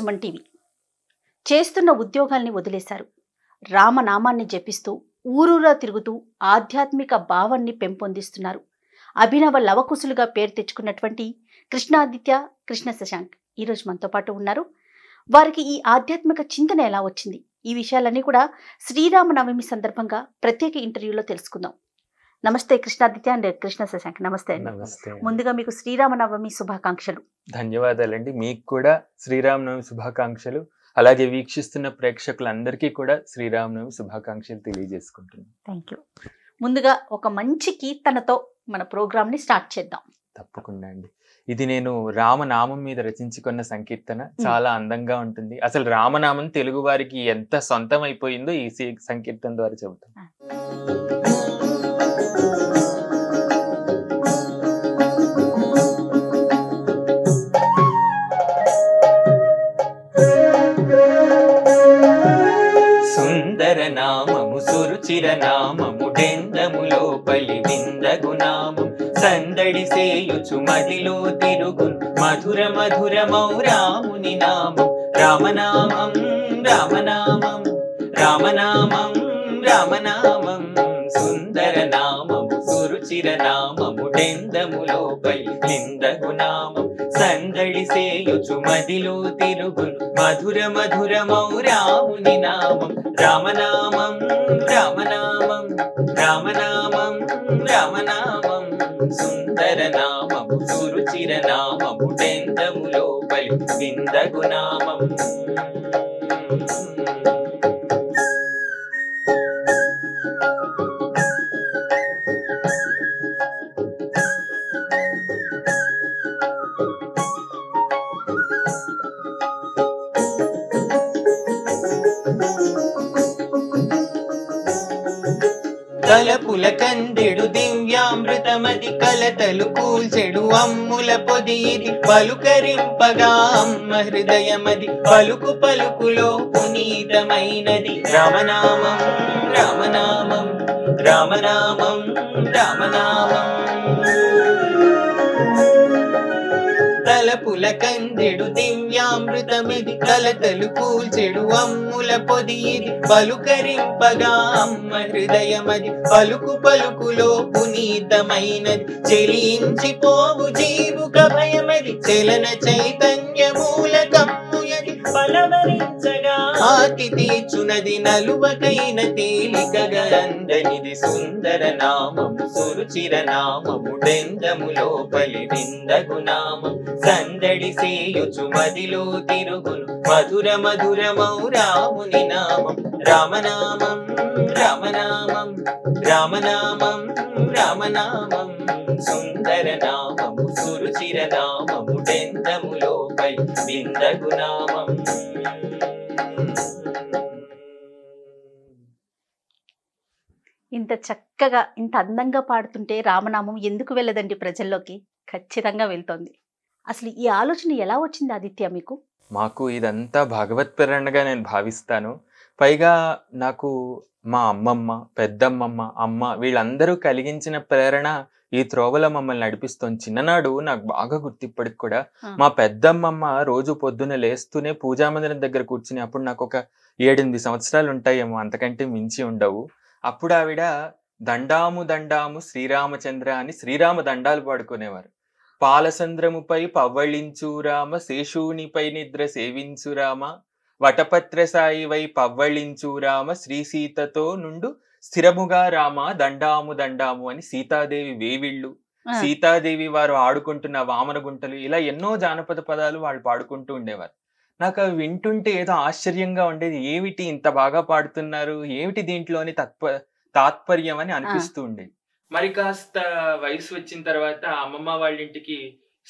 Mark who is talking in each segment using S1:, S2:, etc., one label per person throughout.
S1: Suman TV చేస్తున్న ఉద్యోగాల్ని వదిలేశారు రామనామాన్ని జపిస్తూ ఊరూరా తిరుగుతూ ఆధ్యాత్మిక భావాన్ని పెంపొందిస్తున్నారు అభినవ లవకుశులుగా పేరు తెచ్చుకున్నటువంటి కృష్ణాదిత్య కృష్ణ శశాంక్ ఈరోజు మనతో పాటు ఉన్నారు వారికి ఈ ఆధ్యాత్మిక చింతన ఎలా వచ్చింది ఈ విషయాలన్నీ కూడా శ్రీరామనవమి సందర్భంగా ప్రత్యేక ఇంటర్వ్యూలో తెలుసుకుందాం నమస్తే కృష్ణాదిత్య అండ్ కృష్ణ శశాంక్ నమస్తే అండి ముందుగా మీకు శ్రీరామనవమి శుభాకాంక్షలు
S2: ధన్యవాదాలండి మీకు కూడా శ్రీరామనవమి శుభాకాంక్షలు అలాగే వీక్షిస్తున్న ప్రేక్షకులందరికీ కూడా శ్రీరామనవమి శుభాకాంక్షలు తెలియజేసుకుంటున్నాను
S1: థ్యాంక్ యూ ముందుగా ఒక మంచి కీర్తనతో మన ప్రోగ్రామ్ ని స్టార్ట్ చేద్దాం
S2: తప్పకుండా అండి ఇది నేను రామనామం మీద రచించుకున్న సంకీర్తన hmm. చాలా అందంగా ఉంటుంది అసలు రామనామం తెలుగు వారికి ఎంత సొంతం అయిపోయిందో ఈ సంకీర్తన ద్వారా చెబుతాను ah.
S3: చిరనామముడెందములోపలి విందగునాము సందడి సేయుచు మదిలో తిరుగు మధుర మధురమౌ రాముని నామం రామనామం రామనామం రామనామం రామనామం సుందర నామం సురుచిర నామం బృందములోపై నిందగు నామం సందడిసేయుచు మదిలో తిరుగును మధుర మధురమౌ రాముని నామం రామనామం రామనామం రామనామం రామనామం సుందర నామము సురుచిర నామము బృందములోపై నిందగు నామం తలపుల కందెడు దివ్యామృతమది కలతలు కూల్చెడు అమ్ముల పొది ఇది పలుకరింపగా అమ్మ హృదయమది పలుకు పలుకులో పునీతమైనది రామనామం రామనామం రామనామం రామనామం అమ్ముల కందెడు దివ్యామృతమిది కలతలు కూల్చెడు అమ్ముల పొది ఇది పలుకరింపగా అమ్మ హృదయమది పలుకు పలుకులో పునీతమైనది చెలించిపోవు జీవుక భయమది చలన చైతన్య మూలకం పలవరించగా కాకి తీర్చునది నలువకైన తేలికగా అందనిది సుందర నామము సురుచిర నామము విందగు సందడి సేయుచు మదిలో తిరుగును మధుర నామం రామనామం రామనామం రామనామం రామనామం సుందర నామము సురుచిర నామము విందగు నామం
S1: ఇంత చక్కగా ఇంత అందంగా పాడుతుంటే రామనామం ఎందుకు వెళ్ళదండి ప్రజల్లోకి ఖచ్చితంగా వెళ్తోంది అసలు ఈ ఆలోచన ఎలా వచ్చింది ఆదిత్య మీకు
S2: మాకు ఇదంతా భగవత్ ప్రేరణగా నేను భావిస్తాను పైగా నాకు మా అమ్మమ్మ పెద్దమ్మమ్మ అమ్మ వీళ్ళందరూ కలిగించిన ప్రేరణ ఈ త్రోవలో మమ్మల్ని నడిపిస్తాం చిన్ననాడు నాకు బాగా గుర్తిప్పటికి కూడా మా పెద్దమ్మమ్మ రోజు పొద్దున లేస్తూనే పూజామందిరం దగ్గర కూర్చుని అప్పుడు నాకు ఒక ఏడెనిమిది సంవత్సరాలు ఉంటాయేమో అంతకంటే మించి ఉండవు అప్పుడు ఆవిడ దండాము దండాము శ్రీరామచంద్ర అని శ్రీరామ దండాలు పాడుకునేవారు పాలసంద్రముపై పవ్వళించు రామ శేషునిపై నిద్ర సేవించు రామ వటపత్రసాయి వై పవ్వళించు రామ సీతతో నుండు స్థిరముగా రామ దండాము దండాము అని సీతాదేవి వేవిళ్ళు సీతాదేవి వారు ఆడుకుంటున్న వామన గుంటలు ఇలా ఎన్నో జానపద పదాలు వాళ్ళు పాడుకుంటూ ఉండేవారు నాకు అవి వింటుంటే ఏదో ఆశ్చర్యంగా ఉండేది ఏమిటి ఇంత బాగా పాడుతున్నారు ఏమిటి దీంట్లోని తత్ప తాత్పర్యం అని అనిపిస్తూ ఉండేది మరి కాస్త వయసు వచ్చిన తర్వాత అమ్మమ్మ వాళ్ళ ఇంటికి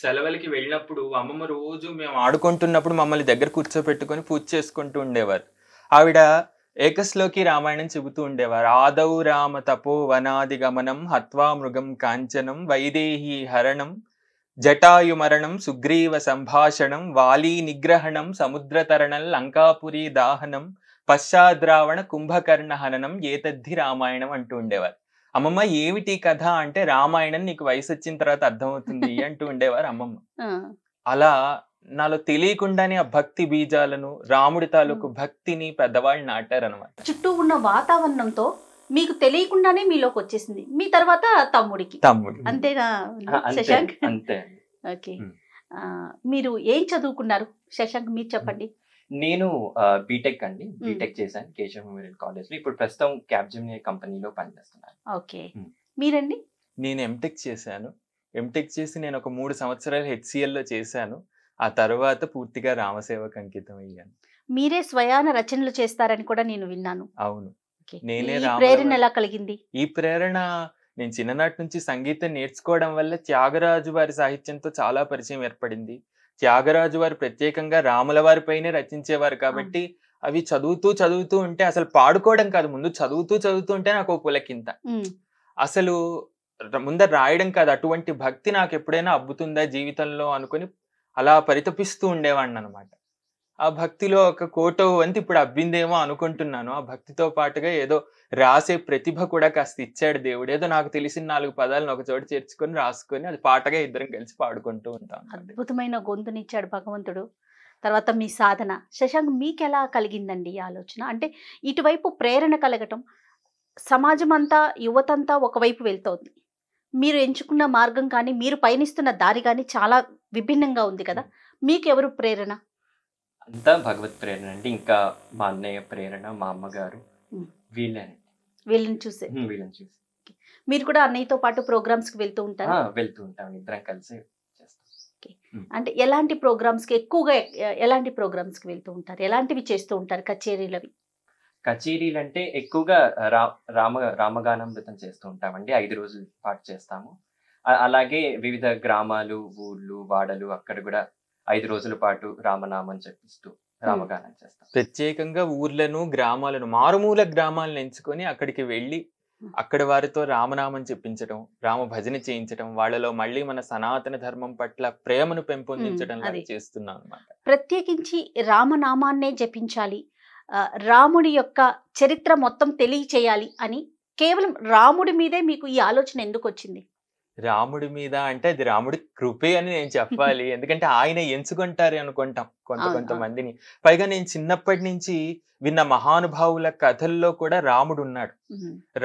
S2: సెలవులకి వెళ్ళినప్పుడు అమ్మమ్మ రోజు మేము ఆడుకుంటున్నప్పుడు మమ్మల్ని దగ్గర కూర్చోపెట్టుకొని పూజ చేసుకుంటూ ఉండేవారు ఆవిడ ఏకశ్లోకి రామాయణం చెబుతూ ఉండేవారు ఆదౌ రామ తపో వనాది గమనం హత్వా మృగం కాంచనం వైదేహి హరణం జటాయు మరణం సుగ్రీవ సంభాషణం వాలీ నిగ్రహణం సముద్రతరణం లంకాపురి దాహనం పశ్చాద్రావణ కుంభకర్ణ హననం ఏతద్ధి రామాయణం అంటూ ఉండేవారు అమ్మమ్మ ఏమిటి కథ అంటే రామాయణం నీకు వయసు వచ్చిన తర్వాత అర్థమవుతుంది అంటూ ఉండేవారు అమ్మమ్మ అలా నాలో తెలియకుండానే ఆ భక్తి బీజాలను రాముడి తాలూకు భక్తిని పెద్దవాళ్ళు నాటారు అనమాట
S1: చుట్టూ ఉన్న వాతావరణంతో మీకు తెలియకుండానే మీలోకి వచ్చేసింది మీ తర్వాత తమ్ముడికి
S4: తమ్ముడు అంతేనా శశాంక్ అంతే
S1: ఓకే మీరు ఏం చదువుకున్నారు శశాంక్ మీరు చెప్పండి
S4: నేను బీటెక్ అండి బీటెక్ చేశాను కేశవ మెమోరియల్ కాలేజ్ లో ఇప్పుడు ప్రస్తుతం కంపెనీ కంపెనీలో పనిచేస్తున్నాను ఓకే మీరండి నేను ఎంటెక్ చేశాను ఎంటెక్ చేసి నేను ఒక మూడు
S2: సంవత్సరాలు లో చేశాను ఆ తర్వాత పూర్తిగా రామసేవకు అంకితం అయ్యాను
S1: మీరే స్వయాన రచనలు చేస్తారని కూడా నేను విన్నాను
S2: అవును నేనే ప్రేరణ ఎలా కలిగింది ఈ ప్రేరణ నేను చిన్ననాటి నుంచి సంగీతం నేర్చుకోవడం వల్ల త్యాగరాజు వారి సాహిత్యంతో చాలా పరిచయం ఏర్పడింది త్యాగరాజు వారు ప్రత్యేకంగా రాముల వారిపైనే రచించేవారు కాబట్టి అవి చదువుతూ చదువుతూ ఉంటే అసలు పాడుకోవడం కాదు ముందు చదువుతూ చదువుతూ ఉంటే నాకు పులకింత అసలు ముందర రాయడం కాదు అటువంటి భక్తి నాకు ఎప్పుడైనా అబ్బుతుందా జీవితంలో అనుకుని అలా పరితపిస్తూ ఉండేవాడిని అనమాట ఆ భక్తిలో ఒక కోట వంతు ఇప్పుడు అబ్బిందేమో అనుకుంటున్నాను ఆ భక్తితో పాటుగా ఏదో రాసే ప్రతిభ కూడా కాస్త ఇచ్చాడు దేవుడు ఏదో నాకు తెలిసిన నాలుగు పదాలను ఒక చోట చేర్చుకొని రాసుకొని అది పాటగా ఇద్దరం కలిసి పాడుకుంటూ ఉంటాం
S1: అద్భుతమైన గొంతునిచ్చాడు భగవంతుడు తర్వాత మీ సాధన శశాంక్ మీకు ఎలా కలిగిందండి ఈ ఆలోచన అంటే ఇటువైపు ప్రేరణ కలగటం సమాజం అంతా యువతంతా ఒకవైపు వెళ్తోంది మీరు ఎంచుకున్న మార్గం కానీ మీరు పయనిస్తున్న దారి కానీ చాలా విభిన్నంగా ఉంది కదా మీకు ఎవరు ప్రేరణ
S4: అంతా భగవత్ ప్రేరణ అండి ఇంకా మా అన్నయ్య ప్రేరణ మా అమ్మగారు వీళ్ళని వీళ్ళని చూసే వీళ్ళని
S1: చూసి మీరు కూడా అన్నయ్యతో పాటు ప్రోగ్రామ్స్ కి వెళ్తూ ఉంటారు
S4: వెళ్తూ ఉంటాం ఇద్దరం కలిసి
S1: అంటే ఎలాంటి ప్రోగ్రామ్స్ కి ఎక్కువగా ఎలాంటి ప్రోగ్రామ్స్ కి వెళ్తూ ఉంటారు ఎలాంటివి చేస్తూ ఉంటారు కచేరీలవి
S4: కచేరీలు అంటే ఎక్కువగా రా రామ రామగానామృతం చేస్తూ ఉంటామండి ఐదు రోజులు పాటు చేస్తాము అలాగే వివిధ గ్రామాలు ఊళ్ళు వాడలు అక్కడ కూడా ఐదు రోజుల పాటు రామనామం చెప్పిస్తూ రామగానం చేస్తాం
S2: ప్రత్యేకంగా ఊర్లను గ్రామాలను మారుమూల గ్రామాలను ఎంచుకొని అక్కడికి వెళ్ళి అక్కడ వారితో రామనామం చెప్పించడం రామ భజన చేయించడం వాళ్ళలో మళ్ళీ మన సనాతన ధర్మం పట్ల ప్రేమను పెంపొందించడం చేస్తున్నాం
S1: ప్రత్యేకించి రామనామాన్నే జపించాలి రాముడి యొక్క చరిత్ర మొత్తం తెలియచేయాలి అని కేవలం రాముడి మీదే మీకు ఈ ఆలోచన ఎందుకు వచ్చింది
S2: రాముడి మీద అంటే అది రాముడి కృపే అని నేను చెప్పాలి ఎందుకంటే ఆయన ఎంచుకుంటారు అనుకుంటాం కొంత కొంతమందిని పైగా నేను చిన్నప్పటి నుంచి విన్న మహానుభావుల కథల్లో కూడా రాముడు ఉన్నాడు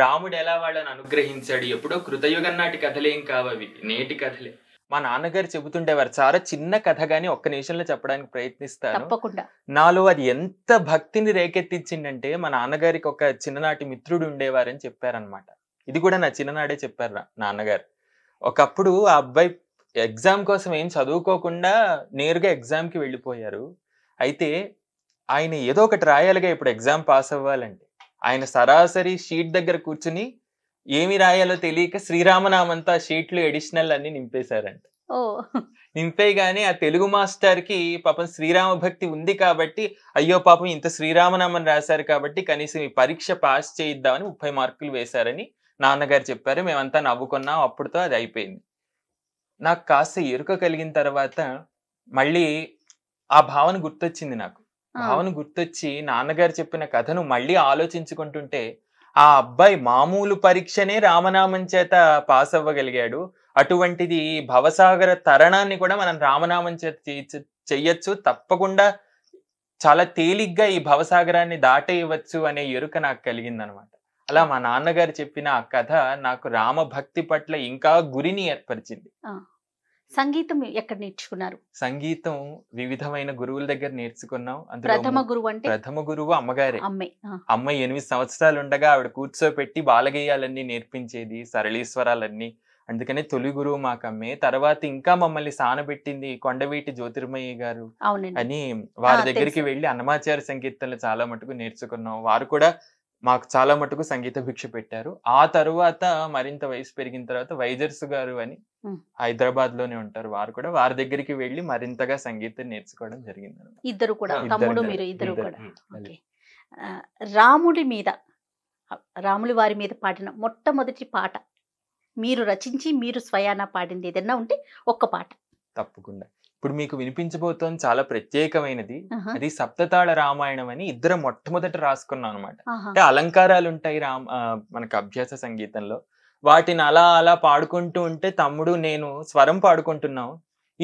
S2: రాముడు ఎలా వాళ్ళని అనుగ్రహించాడు ఎప్పుడో కృతయుగం నాటి కథలేం కావవి నేటి కథలే మా నాన్నగారు చెబుతుండేవారు చాలా చిన్న కథ గాని ఒక్క నిమిషంలో చెప్పడానికి తప్పకుండా నాలో అది ఎంత భక్తిని రేకెత్తించిందంటే మా నాన్నగారికి ఒక చిన్ననాటి మిత్రుడు ఉండేవారని చెప్పారనమాట ఇది కూడా నా చిన్ననాడే చెప్పారు నాన్నగారు ఒకప్పుడు ఆ అబ్బాయి ఎగ్జామ్ కోసం ఏం చదువుకోకుండా నేరుగా ఎగ్జామ్కి వెళ్ళిపోయారు అయితే ఆయన ఏదో ఒకటి రాయాలిగా ఇప్పుడు ఎగ్జామ్ పాస్ అవ్వాలండి ఆయన సరాసరి షీట్ దగ్గర కూర్చుని ఏమి రాయాలో తెలియక శ్రీరామనామంతా షీట్లు ఎడిషనల్ అన్ని నింపేశారంట నింపేయగానే ఆ తెలుగు మాస్టర్ కి పాపం శ్రీరామ భక్తి ఉంది కాబట్టి అయ్యో పాపం ఇంత శ్రీరామనామని రాశారు కాబట్టి కనీసం ఈ పరీక్ష పాస్ చేయిద్దామని ముప్పై మార్కులు వేశారని నాన్నగారు చెప్పారు మేమంతా నవ్వుకున్నాం అప్పుడుతో అది అయిపోయింది నాకు కాస్త ఎరుక కలిగిన తర్వాత మళ్ళీ ఆ భావన గుర్తొచ్చింది నాకు భావన గుర్తొచ్చి నాన్నగారు చెప్పిన కథను మళ్ళీ ఆలోచించుకుంటుంటే ఆ అబ్బాయి మామూలు పరీక్షనే రామనామం చేత పాస్ అవ్వగలిగాడు అటువంటిది భవసాగర తరణాన్ని కూడా మనం రామనామం చేత చెయ్యొచ్చు తప్పకుండా చాలా తేలిగ్గా ఈ భవసాగరాన్ని దాటేయవచ్చు అనే ఎరుక నాకు కలిగిందనమాట అలా మా నాన్నగారు చెప్పిన ఆ కథ నాకు రామభక్తి పట్ల ఇంకా గురిని ఏర్పరిచింది
S1: సంగీతం ఎక్కడ నేర్చుకున్నారు
S2: సంగీతం వివిధమైన గురువుల దగ్గర నేర్చుకున్నాం ప్రథమ గురువు అంటే ప్రథమ గురువు అమ్మగారే అమ్మాయి అమ్మాయి ఎనిమిది సంవత్సరాలు ఉండగా ఆవిడ కూర్చోపెట్టి బాలగేయాలన్నీ నేర్పించేది సరళీశ్వరాలన్నీ అందుకనే తొలి గురువు మాకు అమ్మే తర్వాత ఇంకా మమ్మల్ని సానబెట్టింది కొండవీటి జ్యోతిర్మయ్య గారు అని వారి దగ్గరికి వెళ్ళి అన్నమాచార్య సంకీర్తనలు చాలా మటుకు నేర్చుకున్నాం వారు కూడా మాకు చాలా మటుకు సంగీత భిక్ష పెట్టారు ఆ తర్వాత మరింత వయసు పెరిగిన తర్వాత వైజర్స్ గారు అని హైదరాబాద్ లోనే ఉంటారు వారు కూడా వారి దగ్గరికి వెళ్ళి మరింతగా సంగీతం నేర్చుకోవడం జరిగింది
S1: ఇద్దరు కూడా తమ్ముడు మీరు ఇద్దరు కూడా రాముడి మీద రాముడి వారి మీద పాడిన మొట్టమొదటి పాట మీరు రచించి మీరు స్వయాన పాడింది ఏదన్నా ఉంటే ఒక్క పాట
S2: తప్పకుండా ఇప్పుడు మీకు వినిపించబోతోంది చాలా ప్రత్యేకమైనది అది సప్తతాళ రామాయణం అని ఇద్దరు మొట్టమొదట రాసుకున్నాం అనమాట అంటే అలంకారాలు ఉంటాయి రామ్ మనకు అభ్యాస సంగీతంలో వాటిని అలా అలా పాడుకుంటూ ఉంటే తమ్ముడు నేను స్వరం పాడుకుంటున్నాం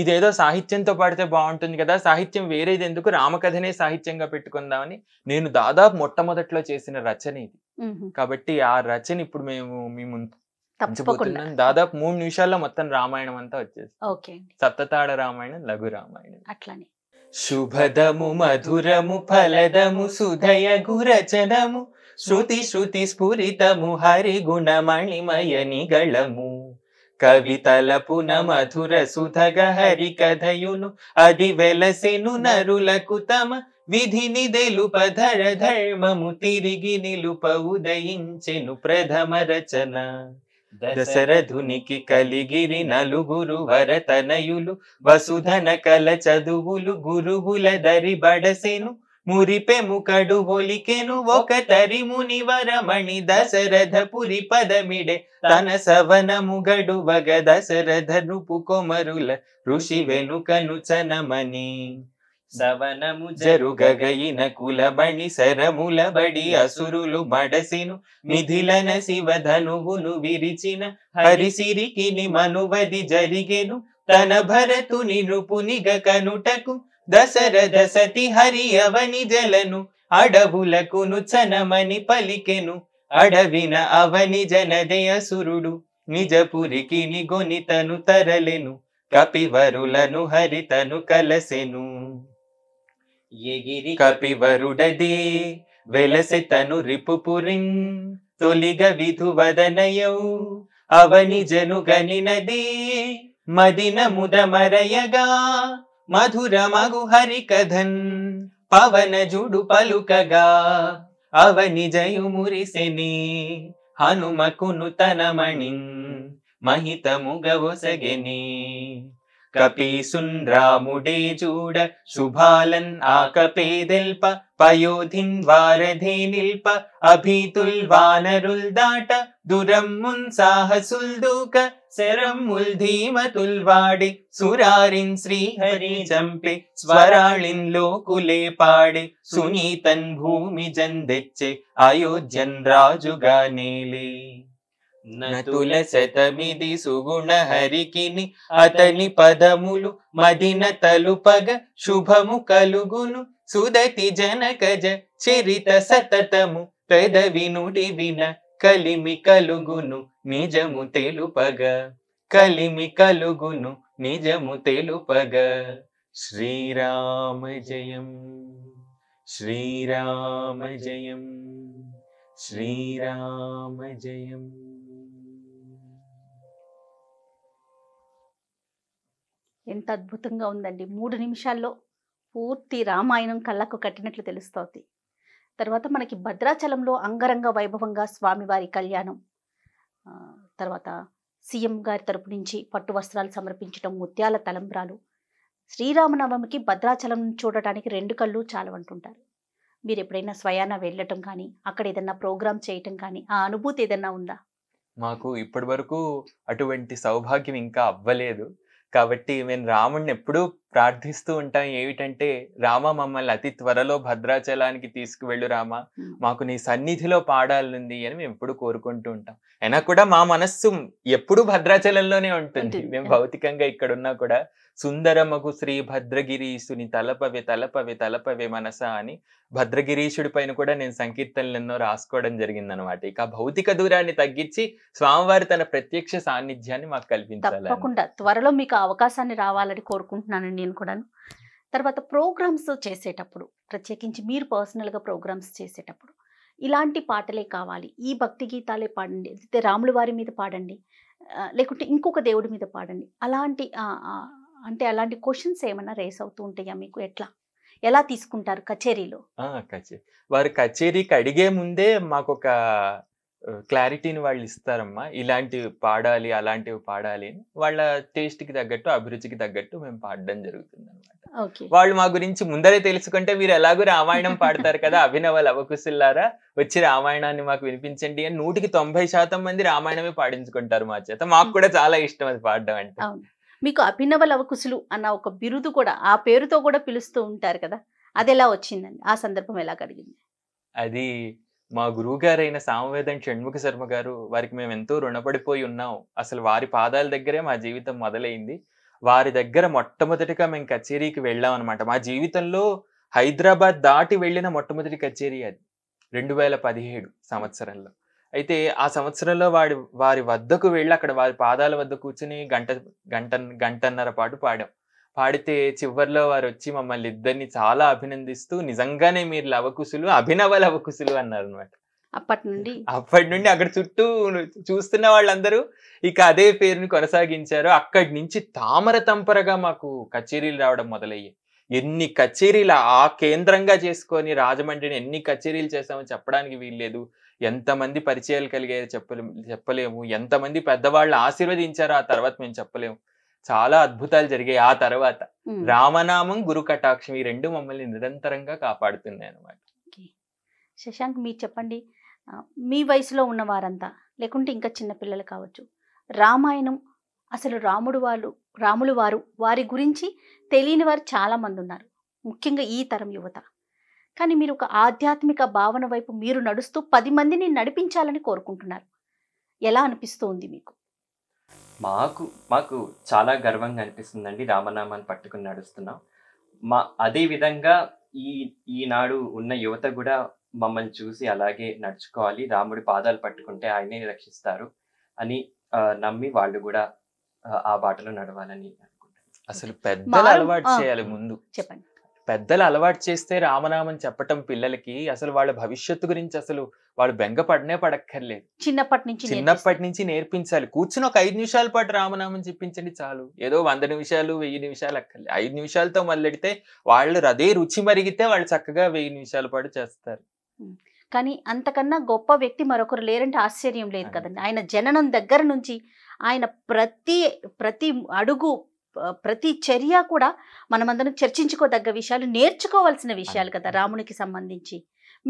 S2: ఇదేదో సాహిత్యంతో పాడితే బాగుంటుంది కదా సాహిత్యం వేరేది ఎందుకు రామకథనే సాహిత్యంగా పెట్టుకుందామని నేను దాదాపు మొట్టమొదట్లో చేసిన రచన ఇది కాబట్టి ఆ రచన ఇప్పుడు మేము మీ
S1: తప్పకుండా
S2: దాదాపు మూడు నిమిషాల్లో మొత్తం రామాయణం అంతా వచ్చేసి ఓకే సప్తతాడ రామాయణం లఘు రామాయణం అట్లానే శుభదము మధురము ఫలదము
S3: సుధయ గురచనము శృతి శృతి స్ఫురితము హరి గుణమణిమయని గళము కవితలపున మధుర సుధగ హరి కథయును అది వెలసెను నరులకు తమ విధిని దెలుపధర ధర్మము తిరిగి నిలుప ఉదయించెను ప్రథమ రచన దశరథునికి కలిగిరి నలుగురు వరతనయులు వసుధన కల చదువులు గురువుల దరి బడసెను మురిపెము కడు ఒలికెను ఒక తరి ముని వరమణి దశరథ పురి పదమిడే తన సవనము వగ దశరథ నుపు కొమరుల ఋషి వెనుకను చనమని
S4: సవనము జరుగగయిన
S3: కులబణి శరములబడి అసురులు మడసిను మిథిలన శివ ధనువును విరిచిన హరిసిరికిని మనువది జరిగెను తన భరతుని నృపునిగ కనుటకు దశరథ సతి హరి అవని జలను అడవులకు చనమని పలికెను అడవిన అవని జనదయసురుడు నిజపురికి తను తరలెను కపివరులను హరితను కలసెను ఎగిరి కపివరుడదే వెలసి తను రిపు రిపుపురిం తొలిగ విధు వదనయౌ అవని జనుగనినదే మదిన ముదమరయగా మధుర మగు హరి కథన్ పవన జుడు పలుకగా అవని జయు మురిసెని హనుమకును తనమణి మహితముగ ఒసగెని കപീസുൻ രാമുടേ ചൂട ശുഭാലൻ ആകപേതെൽപ പയോധിൻ വാരധേ നിൽപ അഭീതുൽ വാനരുൽ ദാട്ട ദുരമ്മുൻ സാഹസുൽ ദൂക സെറമ്മുൽ ധീമതുൽ വാടി സുരാരിൻ ശ്രീഹരി ചംപി സ്വരാളിൻ ലോകുലെ പാടി സുനീതൻ ഭൂമി ജന്തിച്ച് അയോധ്യൻ രാജുഗാനേലേ నతుల శతమిది సుగుణ హరికిని అతని పదములు మదిన తలుపగ శుభము కలుగును సుదతి జనకజ చరిత సతతము పెదవి నుడి విన కలిమి కలుగును నిజము తెలుపగ కలిమి కలుగును నిజము తెలుపగ శ్రీరామ జయం శ్రీరామ జయం శ్రీరామ జయం
S1: ఎంత అద్భుతంగా ఉందండి మూడు నిమిషాల్లో పూర్తి రామాయణం కళ్ళకు కట్టినట్లు తెలుస్తోంది తర్వాత మనకి భద్రాచలంలో అంగరంగ వైభవంగా స్వామివారి కళ్యాణం తర్వాత సీఎం గారి తరపు నుంచి పట్టు వస్త్రాలు సమర్పించడం ముత్యాల తలంబ్రాలు శ్రీరామనవమికి భద్రాచలం చూడటానికి రెండు కళ్ళు చాలా అంటుంటారు మీరు ఎప్పుడైనా స్వయాన వెళ్ళటం కానీ అక్కడ ఏదన్నా ప్రోగ్రామ్ చేయటం కానీ ఆ అనుభూతి ఏదన్నా ఉందా
S2: మాకు ఇప్పటి వరకు అటువంటి సౌభాగ్యం ఇంకా అవ్వలేదు కాబట్టి మేము రాముడిని ఎప్పుడూ ప్రార్థిస్తూ ఉంటాం ఏమిటంటే రామ మమ్మల్ని అతి త్వరలో భద్రాచలానికి తీసుకువెళ్ళు రామ మాకు నీ సన్నిధిలో పాడాలింది అని మేము ఎప్పుడు కోరుకుంటూ ఉంటాం అయినా కూడా మా మనస్సు ఎప్పుడు భద్రాచలంలోనే ఉంటుంది మేము భౌతికంగా ఇక్కడ ఉన్నా కూడా సుందరమగు శ్రీ భద్రగిరీసుని తలపవే తలపవే తలపవే మనస అని భద్రగిరీషుడి పైన కూడా నేను సంకీర్తనలు ఎన్నో రాసుకోవడం జరిగిందనమాట ఇక భౌతిక దూరాన్ని తగ్గించి స్వామివారి తన ప్రత్యక్ష సాన్నిధ్యాన్ని మాకు కల్పించాలి తప్పకుండా
S1: త్వరలో మీకు అవకాశాన్ని రావాలని కోరుకుంటున్నాను నేను కూడాను తర్వాత ప్రోగ్రామ్స్ చేసేటప్పుడు ప్రత్యేకించి మీరు పర్సనల్గా ప్రోగ్రామ్స్ చేసేటప్పుడు ఇలాంటి పాటలే కావాలి ఈ భక్తి గీతాలే పాడండి రాముల వారి మీద పాడండి లేకుంటే ఇంకొక దేవుడి మీద పాడండి అలాంటి అంటే అలాంటి క్వశ్చన్స్ ఏమైనా రేస్ అవుతూ ఉంటాయా మీకు ఎట్లా ఎలా తీసుకుంటారు కచేరీలో
S2: కచేరీ వారు కచేరీకి అడిగే ముందే మాకు ఒక క్లారిటీని వాళ్ళు ఇస్తారమ్మా ఇలాంటివి పాడాలి అలాంటివి పాడాలి అని వాళ్ళ టేస్ట్కి తగ్గట్టు అభిరుచికి తగ్గట్టు మేము పాడడం జరుగుతుంది అనమాట వాళ్ళు మా గురించి ముందరే తెలుసుకుంటే మీరు ఎలాగో రామాయణం పాడతారు కదా అభినవాలు లవకుశుల్లారా వచ్చి రామాయణాన్ని మాకు వినిపించండి అని నూటికి తొంభై శాతం మంది రామాయణమే పాడించుకుంటారు మా చేత మాకు కూడా చాలా ఇష్టం అది పాడడం అంటే
S1: మీకు అభినవ లవకుశులు అన్న ఒక బిరుదు కూడా ఆ పేరుతో కూడా పిలుస్తూ ఉంటారు కదా అది ఎలా వచ్చిందండి ఆ సందర్భం ఎలా కలిగింది
S2: అది మా గురువు గారైన సామవేదం షణ్ముఖ శర్మ గారు వారికి మేము ఎంతో రుణపడిపోయి ఉన్నాం అసలు వారి పాదాల దగ్గరే మా జీవితం మొదలైంది వారి దగ్గర మొట్టమొదటిగా మేము కచేరీకి వెళ్ళాం అనమాట మా జీవితంలో హైదరాబాద్ దాటి వెళ్ళిన మొట్టమొదటి కచేరీ అది రెండు వేల పదిహేడు సంవత్సరంలో అయితే ఆ సంవత్సరంలో వాడి వారి వద్దకు వెళ్ళి అక్కడ వారి పాదాల వద్ద కూర్చుని గంట గంట గంటన్నర పాటు పాడాం పాడితే చివరిలో వారు వచ్చి మమ్మల్ని ఇద్దరిని చాలా అభినందిస్తూ నిజంగానే మీరు లవకుశులు అభినవ లవకుశులు అన్నారు అనమాట అప్పటి నుండి అప్పటి నుండి అక్కడ చుట్టూ చూస్తున్న వాళ్ళందరూ ఇక అదే పేరుని కొనసాగించారు అక్కడి నుంచి తామర తంపరగా మాకు కచేరీలు రావడం మొదలయ్యాయి ఎన్ని కచేరీలు ఆ కేంద్రంగా చేసుకొని రాజమండ్రిని ఎన్ని కచేరీలు చేస్తామో చెప్పడానికి వీల్లేదు ఎంతమంది పరిచయాలు కలిగాయో చెప్పలేము చెప్పలేము ఎంతమంది పెద్దవాళ్ళు ఆశీర్వదించారో ఆ తర్వాత మేము చెప్పలేము చాలా అద్భుతాలు జరిగాయి ఆ తర్వాత రామనామం గురు కటాక్షం ఈ రెండు మమ్మల్ని నిరంతరంగా కాపాడుతున్నాయి అనమాట
S1: శశాంక్ మీరు చెప్పండి మీ వయసులో ఉన్న వారంతా లేకుంటే ఇంకా చిన్నపిల్లలు కావచ్చు రామాయణం అసలు రాముడు వాళ్ళు రాములు వారు వారి గురించి తెలియని వారు చాలా మంది ఉన్నారు ముఖ్యంగా ఈ తరం యువత కానీ మీరు ఒక ఆధ్యాత్మిక భావన వైపు మీరు నడుస్తూ పది మందిని నడిపించాలని కోరుకుంటున్నారు ఎలా అనిపిస్తుంది మీకు
S4: మాకు మాకు చాలా గర్వంగా అనిపిస్తుందండి రామనామాన్ని పట్టుకుని నడుస్తున్నాం మా అదే విధంగా ఈ ఈనాడు ఉన్న యువత కూడా మమ్మల్ని చూసి అలాగే నడుచుకోవాలి రాముడి పాదాలు పట్టుకుంటే ఆయనే రక్షిస్తారు అని నమ్మి వాళ్ళు కూడా ఆ బాటలో నడవాలని అనుకుంటారు అసలు
S1: పెద్ద అలవాటు చేయాలి ముందు చెప్పండి
S4: పెద్దలు అలవాటు చేస్తే రామనామం చెప్పటం పిల్లలకి
S2: అసలు వాళ్ళ భవిష్యత్తు గురించి అసలు వాళ్ళు బెంగపడనే పడక్కర్లేదు చిన్నప్పటి నుంచి చిన్నప్పటి నుంచి నేర్పించాలి కూర్చుని ఒక ఐదు నిమిషాల పాటు రామనామం చెప్పించండి చాలు ఏదో వంద నిమిషాలు వెయ్యి నిమిషాలు అక్కర్లేదు ఐదు నిమిషాలతో మొదలెడితే వాళ్ళు అదే రుచి మరిగితే వాళ్ళు చక్కగా వెయ్యి నిమిషాల పాటు
S4: చేస్తారు
S1: కానీ అంతకన్నా గొప్ప వ్యక్తి మరొకరు లేరంటే ఆశ్చర్యం లేదు కదండి ఆయన జననం దగ్గర నుంచి ఆయన ప్రతి ప్రతి అడుగు ప్రతి చర్య కూడా మనమందరం చర్చించుకోదగ్గ విషయాలు నేర్చుకోవాల్సిన విషయాలు కదా రామునికి సంబంధించి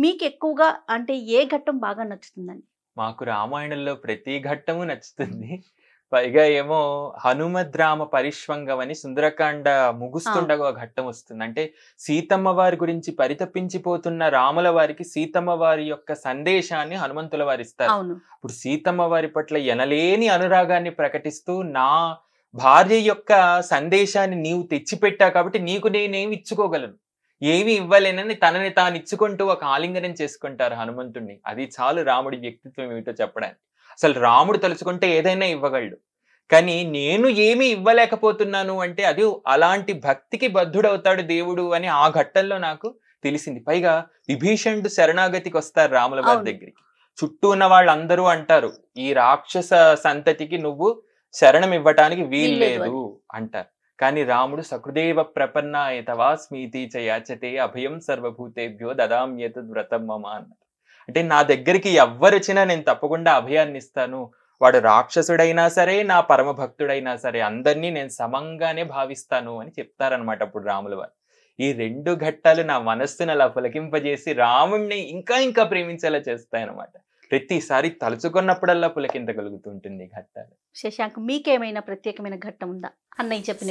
S1: మీకు ఎక్కువగా అంటే ఏ ఘట్టం బాగా నచ్చుతుందండి
S2: మాకు రామాయణంలో ప్రతి ఘట్టము నచ్చుతుంది పైగా ఏమో హనుమద్రామ పరిష్వంగం అని సుందరకాండ ముగుస్తుండగా ఘట్టం వస్తుంది అంటే సీతమ్మ వారి గురించి పరితపించిపోతున్న రాముల వారికి సీతమ్మ వారి యొక్క సందేశాన్ని హనుమంతుల వారు ఇస్తారు ఇప్పుడు సీతమ్మ వారి పట్ల ఎనలేని అనురాగాన్ని ప్రకటిస్తూ నా భార్య యొక్క సందేశాన్ని నీవు తెచ్చిపెట్టా కాబట్టి నీకు నేనేమి ఇచ్చుకోగలను ఏమి ఇవ్వలేనని తనని తాను ఇచ్చుకుంటూ ఒక ఆలింగనం చేసుకుంటారు హనుమంతుణ్ణి అది చాలు రాముడి వ్యక్తిత్వం ఏమిటో చెప్పడానికి అసలు రాముడు తలుచుకుంటే ఏదైనా ఇవ్వగలడు కానీ నేను ఏమి ఇవ్వలేకపోతున్నాను అంటే అది అలాంటి భక్తికి బద్ధుడవుతాడు దేవుడు అని ఆ ఘట్టంలో నాకు తెలిసింది పైగా విభీషణుడు శరణాగతికి వస్తారు రాముల వారి దగ్గరికి చుట్టూ ఉన్న వాళ్ళందరూ అంటారు ఈ రాక్షస సంతతికి నువ్వు శరణం ఇవ్వటానికి వీలు లేదు అంటారు కానీ రాముడు సకృదేవ ప్రపన్నాయతవా స్మీతి చయాచతే అభయం సర్వభూతేభ్యో దదామ్యత వ్రతం మమ అన్నారు అంటే నా దగ్గరికి ఎవ్వరిచినా నేను తప్పకుండా అభయాన్ని ఇస్తాను వాడు రాక్షసుడైనా సరే నా పరమ భక్తుడైనా సరే అందరినీ నేను సమంగానే భావిస్తాను అని చెప్తారనమాట అప్పుడు రాముల వారు ఈ రెండు ఘట్టాలు నా మనస్సును అలా పులకింపజేసి రాముణ్ణి ఇంకా ఇంకా ప్రేమించేలా చేస్తాయన్నమాట ప్రతిసారి తలుచుకున్నప్పుడల్లా
S4: కలుగుతుంటుంది ఘట్టాలు
S1: శశాంక్ మీకేమైనా ప్రత్యేకమైన ఘట్టం ఉందా అన్నయ్య చెప్పిన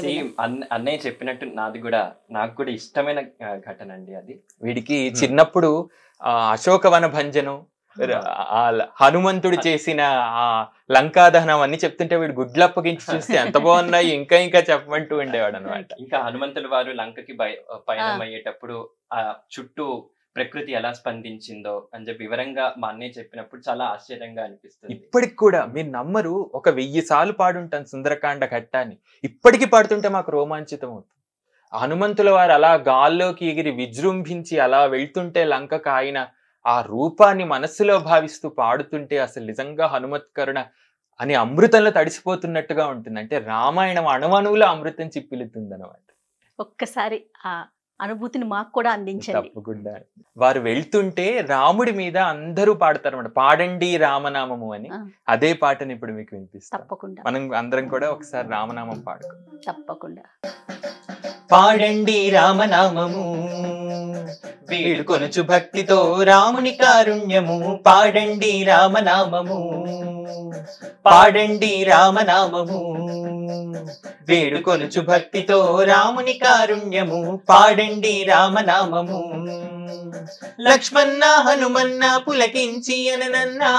S4: అన్నయ్య చెప్పినట్టు నాది కూడా నాకు కూడా ఇష్టమైన ఘటన అండి అది
S2: వీడికి చిన్నప్పుడు అశోకవన భంజనం హనుమంతుడు చేసిన ఆ లంకాదహనం అన్ని చెప్తుంటే వీడు గుడ్లు అప్పగించి చూస్తే ఎంత బాగున్నాయి ఇంకా ఇంకా చెప్పమంటూ ఉండేవాడు
S4: అనమాట ఇంకా హనుమంతుడు వారు లంకకి పయనం అయ్యేటప్పుడు ఆ చుట్టూ ప్రకృతి ఎలా స్పందించిందో అని చెప్పి వివరంగా మా అన్నయ్య చెప్పినప్పుడు చాలా ఆశ్చర్యంగా అనిపిస్తుంది
S2: ఇప్పటికి కూడా మీరు నమ్మరు ఒక వెయ్యి సార్లు పాడుంటాను సుందరకాండ ఘట్టాన్ని ఇప్పటికీ పాడుతుంటే మాకు రోమాంచితం అవుతుంది హనుమంతుల వారు అలా గాల్లోకి ఎగిరి విజృంభించి అలా వెళ్తుంటే లంకకు ఆయన ఆ రూపాన్ని మనస్సులో భావిస్తూ పాడుతుంటే అసలు నిజంగా హనుమత్కరుణ అని అమృతంలో తడిసిపోతున్నట్టుగా ఉంటుంది అంటే రామాయణం అణువణువులో అమృతం చిప్పిలుతుంది అనమాట
S1: ఒక్కసారి ఆ అనుభూతిని మాకు కూడా అందించండి
S2: తప్పకుండా వారు వెళ్తుంటే రాముడి మీద అందరూ పాడతారు అనమాట పాడండి రామనామము అని అదే పాటని ఇప్పుడు మీకు వినిపిస్తాం తప్పకుండా మనం అందరం కూడా ఒకసారి రామనామం పాడుకో
S1: తప్పకుండా
S3: పాడండి రామనామము
S2: వీడుకొనుచు భక్తితో
S3: రాముని కారుణ్యము పాడండి రామనామము పాడండి రామనామము
S2: వేడుకొనుచు భక్తితో
S3: రాముని కారుణ్యము పాడండి రామనామము లక్ష్మణ హనుమన్న పులకించి అననన్నా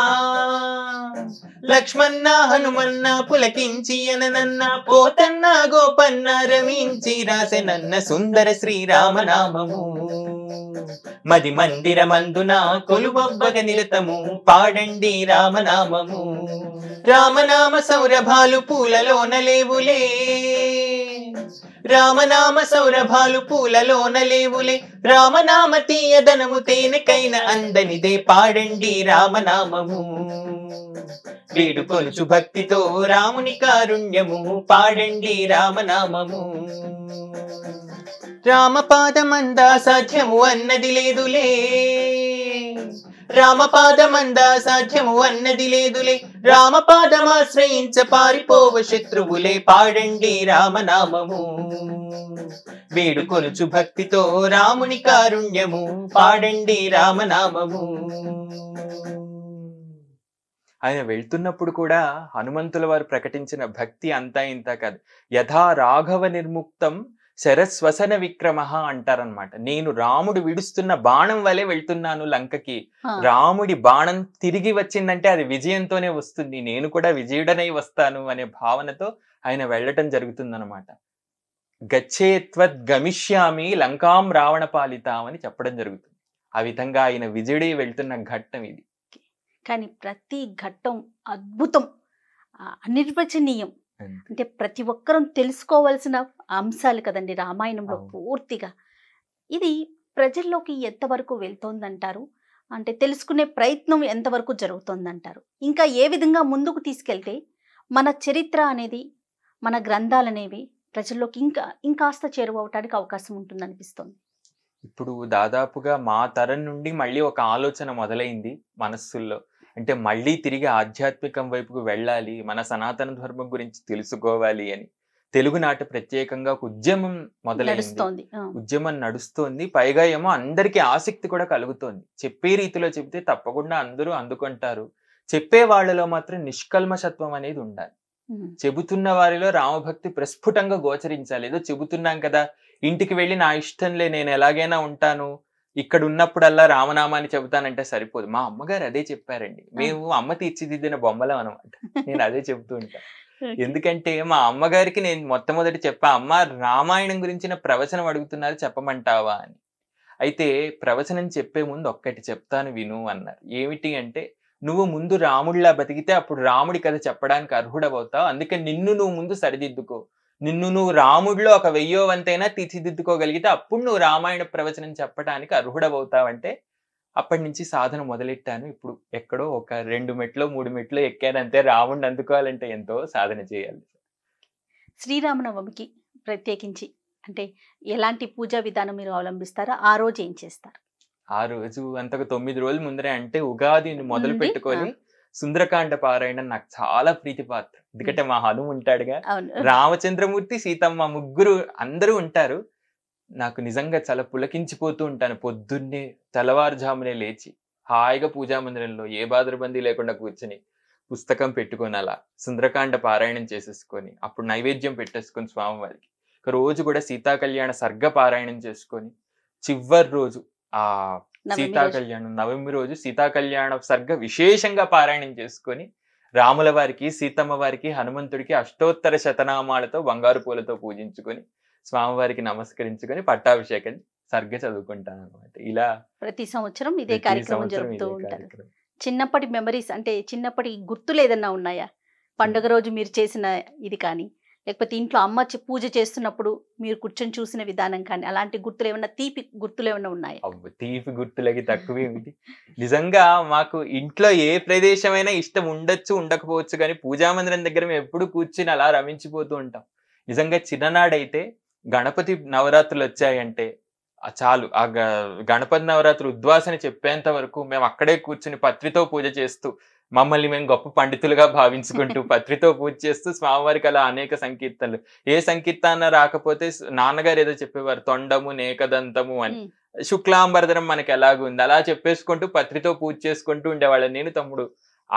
S3: లక్ష్మణ హనుమన్న పులకించి అననన్న పోతన్న గోపన్న రమించి రాసెనన్న సుందర శ్రీరామనామము మది మందిరమందున కొలువవ్వగ నిరతము పాడండి రామనామము రామనామ సౌరభాలు పూలలోన లేవులే రామనామ సౌరభాలు పూలలోన లేవులే రామనామ తీయదనము తేనెకైన అందనిదే పాడండి రామనామము
S4: వేడుకొలుచు భక్తితో
S3: రాముని కారుణ్యము పాడండి రామనామము రామపాదమందా సాధ్యము అన్నది లేదులే రామపాదమందా సాధ్యము అన్నది లేదులే రామపాదమాశ్రయించ పారిపోవ శత్రువులే పాడండి రామనామము వేడుకొనుచు భక్తితో రాముని కారుణ్యము పాడండి రామనామము
S2: ఆయన వెళ్తున్నప్పుడు కూడా హనుమంతుల వారు ప్రకటించిన భక్తి అంతా ఇంత కాదు యథా రాఘవ నిర్ముక్తం శరస్వసన విక్రమ అంటారనమాట నేను రాముడు విడుస్తున్న బాణం వలె వెళ్తున్నాను లంకకి రాముడి బాణం తిరిగి వచ్చిందంటే అది విజయంతోనే వస్తుంది నేను కూడా విజయుడనై వస్తాను అనే భావనతో ఆయన వెళ్ళటం జరుగుతుందనమాట గచ్చేత్వద్ గమిష్యామి లంకాం రావణ పాలితామని అని చెప్పడం జరుగుతుంది ఆ విధంగా ఆయన విజయుడై వెళ్తున్న ఘట్టం ఇది
S1: కానీ ప్రతి ఘట్టం అద్భుతం అనిర్వచనీయం అంటే ప్రతి ఒక్కరం తెలుసుకోవాల్సిన అంశాలు కదండి రామాయణంలో పూర్తిగా ఇది ప్రజల్లోకి ఎంతవరకు వెళ్తోందంటారు అంటే తెలుసుకునే ప్రయత్నం ఎంతవరకు జరుగుతోందంటారు ఇంకా ఏ విధంగా ముందుకు తీసుకెళ్తే మన చరిత్ర అనేది మన గ్రంథాలు అనేవి ప్రజల్లోకి ఇంకా ఇంకాస్త చేరువవటానికి అవకాశం ఉంటుంది అనిపిస్తుంది
S2: ఇప్పుడు దాదాపుగా మా తరం నుండి మళ్ళీ ఒక ఆలోచన మొదలైంది మనస్సుల్లో అంటే మళ్ళీ తిరిగి ఆధ్యాత్మికం వైపుకు వెళ్ళాలి మన సనాతన ధర్మం గురించి తెలుసుకోవాలి అని తెలుగునాట ప్రత్యేకంగా ఒక ఉద్యమం మొదలైంది ఉద్యమం నడుస్తోంది పైగా ఏమో అందరికీ ఆసక్తి కూడా కలుగుతోంది చెప్పే రీతిలో చెబితే తప్పకుండా అందరూ అందుకుంటారు చెప్పే వాళ్ళలో మాత్రం నిష్కల్మషత్వం అనేది ఉండాలి చెబుతున్న వారిలో రామభక్తి ప్రస్ఫుటంగా గోచరించాలి ఏదో చెబుతున్నాం కదా ఇంటికి వెళ్ళి నా ఇష్టంలే నేను ఎలాగైనా ఉంటాను ఇక్కడ ఉన్నప్పుడల్లా రామనామాన్ని చెబుతానంటే సరిపోదు మా అమ్మగారు అదే చెప్పారండి మేము అమ్మ తీర్చిదిద్దిన బొమ్మలం అనమాట నేను అదే చెబుతూ ఉంటాను ఎందుకంటే మా అమ్మగారికి నేను మొట్టమొదటి చెప్పా అమ్మ రామాయణం గురించిన ప్రవచనం అడుగుతున్నారు చెప్పమంటావా అని అయితే ప్రవచనం చెప్పే ముందు ఒక్కటి చెప్తాను విను అన్నారు ఏమిటి అంటే నువ్వు ముందు రాముడిలా బతికితే అప్పుడు రాముడి కథ చెప్పడానికి అర్హుడవుతావు అందుకే నిన్ను నువ్వు ముందు సరిదిద్దుకో నిన్ను నువ్వు రాముడిలో ఒక వెయ్యో వంతైనా తీర్చిదిద్దుకోగలిగితే అప్పుడు నువ్వు రామాయణ ప్రవచనం చెప్పడానికి అర్హుడవుతావంటే అప్పటి నుంచి సాధన మొదలెట్టాను ఇప్పుడు ఎక్కడో ఒక రెండు మెట్లు మూడు మెట్లు ఎక్కానంతే రాముడిని అందుకోవాలంటే ఎంతో సాధన చేయాలి
S1: శ్రీరామనవమికి ప్రత్యేకించి అంటే ఎలాంటి పూజా విధానం మీరు అవలంబిస్తారో ఆ రోజు ఏం చేస్తారు
S2: ఆ రోజు అంతకు తొమ్మిది రోజుల ముందరే అంటే ఉగాదిని మొదలు పెట్టుకొని సుందరకాండ పారాయణ నాకు చాలా పాత్ర ఎందుకంటే మా హను ఉంటాడుగా రామచంద్రమూర్తి సీతమ్మ ముగ్గురు అందరూ ఉంటారు నాకు నిజంగా చాలా పులకించిపోతూ ఉంటాను పొద్దున్నే తెల్లవారుజామునే లేచి హాయిగా పూజా మందిరంలో ఏ బాధరబందీ లేకుండా కూర్చొని పుస్తకం పెట్టుకొని అలా సుందరకాండ పారాయణం చేసేసుకొని అప్పుడు నైవేద్యం పెట్టేసుకొని స్వామివారికి ఒక రోజు కూడా సీతాకళ్యాణ సర్గ పారాయణం చేసుకొని చివరి రోజు ఆ సీతా కళ్యాణం నవమి రోజు సీతా కళ్యాణ సర్గ విశేషంగా పారాయణం చేసుకొని రాముల వారికి సీతమ్మ వారికి హనుమంతుడికి అష్టోత్తర శతనామాలతో బంగారు పూలతో పూజించుకొని స్వామివారికి నమస్కరించుకొని పట్టాభిషేకం సర్గ చదువుకుంటాను అనమాట ఇలా
S1: ప్రతి సంవత్సరం ఇదే కార్యక్రమం జరుగుతూ ఉంటారు చిన్నప్పటి మెమరీస్ అంటే చిన్నప్పటి గుర్తులు ఏదన్నా ఉన్నాయా పండుగ రోజు మీరు చేసిన ఇది కానీ లేకపోతే ఇంట్లో అమ్మ పూజ చేస్తున్నప్పుడు మీరు కూర్చొని చూసిన విధానం కానీ అలాంటి గుర్తులు ఏమన్నా తీపి గుర్తులు ఏమన్నా ఉన్నాయి
S2: తీపి గుర్తులకి తక్కువేమిటి నిజంగా మాకు ఇంట్లో ఏ ప్రదేశమైనా ఇష్టం ఉండొచ్చు ఉండకపోవచ్చు కానీ పూజా మందిరం దగ్గర మేము ఎప్పుడు కూర్చుని అలా రమించిపోతూ ఉంటాం నిజంగా చిన్ననాడైతే గణపతి నవరాత్రులు వచ్చాయంటే చాలు ఆ గణపతి నవరాత్రి ఉద్వాసన చెప్పేంత వరకు మేము అక్కడే కూర్చుని పత్రితో పూజ చేస్తూ మమ్మల్ని మేము గొప్ప పండితులుగా భావించుకుంటూ పత్రితో పూజ చేస్తూ స్వామివారికి అలా అనేక సంకీర్తనలు ఏ సంకీర్తన రాకపోతే నాన్నగారు ఏదో చెప్పేవారు తొండము నేకదంతము అని శుక్లాంబరదనం మనకి ఎలాగుంది అలా చెప్పేసుకుంటూ పత్రితో పూజ చేసుకుంటూ ఉండేవాళ్ళని నేను తమ్ముడు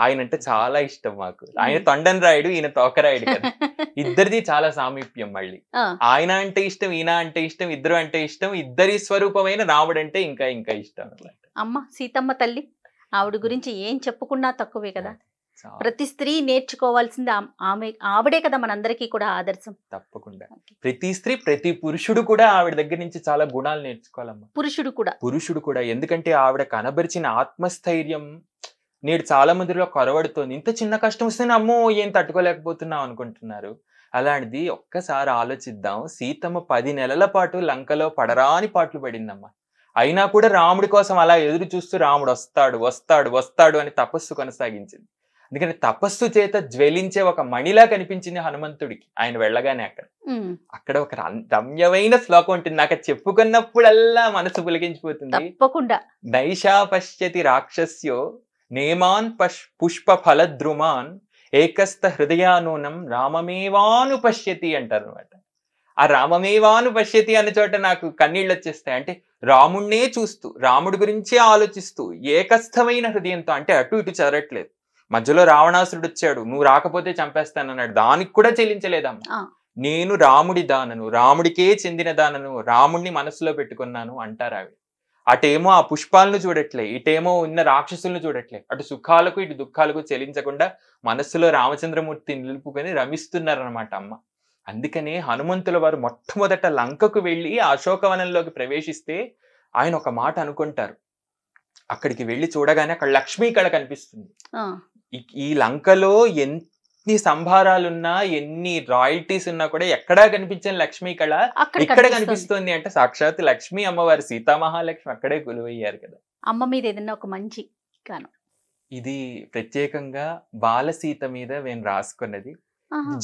S2: ఆయన అంటే చాలా ఇష్టం మాకు ఆయన తొండన్ రాయుడు ఈయన తోకరాయుడు కదా ఇద్దరిది చాలా సామీప్యం మళ్ళీ ఆయన అంటే ఇష్టం ఈయన అంటే ఇష్టం ఇద్దరు అంటే ఇష్టం ఇద్దరి స్వరూపమైన రాముడు అంటే ఇంకా ఇంకా ఇష్టం
S1: అమ్మ సీతమ్మ తల్లి ఆవిడ గురించి ఏం చెప్పుకున్నా తక్కువే కదా ప్రతి స్త్రీ నేర్చుకోవాల్సింది ఆమె ఆవిడే కదా మనందరికీ కూడా ఆదర్శం తప్పకుండా
S2: ప్రతి స్త్రీ ప్రతి పురుషుడు కూడా ఆవిడ దగ్గర నుంచి చాలా గుణాలు నేర్చుకోవాలమ్మా పురుషుడు కూడా పురుషుడు కూడా ఎందుకంటే ఆవిడ కనబరిచిన ఆత్మస్థైర్యం నేడు చాలా మందిలో కొరవడుతోంది ఇంత చిన్న కష్టం వస్తే అమ్మో ఏం తట్టుకోలేకపోతున్నావు అనుకుంటున్నారు అలాంటిది ఒక్కసారి ఆలోచిద్దాం సీతమ్మ పది నెలల పాటు లంకలో పడరాని పాటలు పడిందమ్మా అయినా కూడా రాముడి కోసం అలా ఎదురు చూస్తూ రాముడు వస్తాడు వస్తాడు వస్తాడు అని తపస్సు కొనసాగించింది అందుకని తపస్సు చేత జ్వలించే ఒక మణిలా కనిపించింది హనుమంతుడికి ఆయన వెళ్ళగానే అక్కడ అక్కడ ఒక రమ్యమైన శ్లోకం ఉంటుంది నాకు చెప్పుకున్నప్పుడల్లా మనసు పులిగించిపోతుంది తప్పకుండా నైషా పశ్చతి రాక్షస్యో నేమాన్ పష్ పుష్ప ఫలద్రుమాన్ ఏకస్థ హృదయానూనం రామమేవాను పశ్యతి అంటారు అనమాట ఆ రామమేవాను పశ్యతి అన్న చోట నాకు కన్నీళ్ళు వచ్చేస్తాయి అంటే రాముణ్ణే చూస్తూ రాముడి గురించే ఆలోచిస్తూ ఏకస్థమైన హృదయంతో అంటే అటు ఇటు చదరట్లేదు మధ్యలో రావణాసురుడు వచ్చాడు నువ్వు రాకపోతే చంపేస్తానన్నాడు దానికి కూడా చెల్లించలేదమ్మ నేను రాముడి దానను రాముడికే చెందిన దానను రాముణ్ణి మనసులో పెట్టుకున్నాను అంటారు ఆవిడ అటేమో ఆ పుష్పాలను చూడట్లే ఇటేమో ఉన్న రాక్షసులను చూడట్లే అటు సుఖాలకు ఇటు దుఃఖాలకు చెలించకుండా మనస్సులో రామచంద్రమూర్తి నిలుపుకొని రమిస్తున్నారనమాట అమ్మ అందుకనే హనుమంతుల వారు మొట్టమొదట లంకకు వెళ్ళి అశోకవనంలోకి ప్రవేశిస్తే ఆయన ఒక మాట అనుకుంటారు అక్కడికి వెళ్ళి చూడగానే అక్కడ లక్ష్మీ కళ కనిపిస్తుంది ఈ లంకలో ఎన్ని సంభారాలున్నా ఎన్ని రాయల్టీస్ ఉన్నా కూడా ఎక్కడా కనిపించిన లక్ష్మీ కళ ఇక్కడ కనిపిస్తుంది అంటే సాక్షాత్ లక్ష్మీ అమ్మవారి సీతామహాలక్ష్మి అక్కడే కొలువయ్యారు కదా
S1: అమ్మ మీద ఏదన్నా ఒక మంచి గానం
S2: ఇది ప్రత్యేకంగా బాలసీత మీద నేను రాసుకున్నది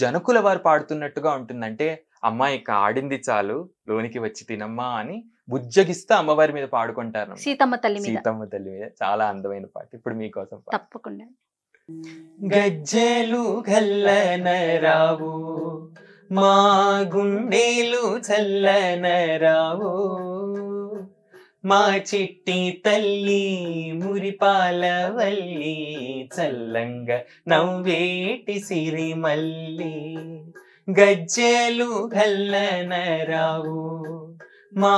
S2: జనకుల వారు పాడుతున్నట్టుగా ఉంటుందంటే అమ్మాయి ఆడింది చాలు లోనికి వచ్చి తినమ్మా అని బుజ్జగిస్తా అమ్మవారి మీద పాడుకుంటారు సీతమ్మ తల్లి సీతమ్మ తల్లి మీద చాలా అందమైన పాట ఇప్పుడు మీకోసం తప్పకుండా గజ్జలు
S3: రావు మా గుండెలు చల్లన రావు మా చిట్టి తల్లి మురిపాలవల్లి చల్లంగా నవ్వేటి సిరి మల్లి గజ్జెలు గల్లనరావు మా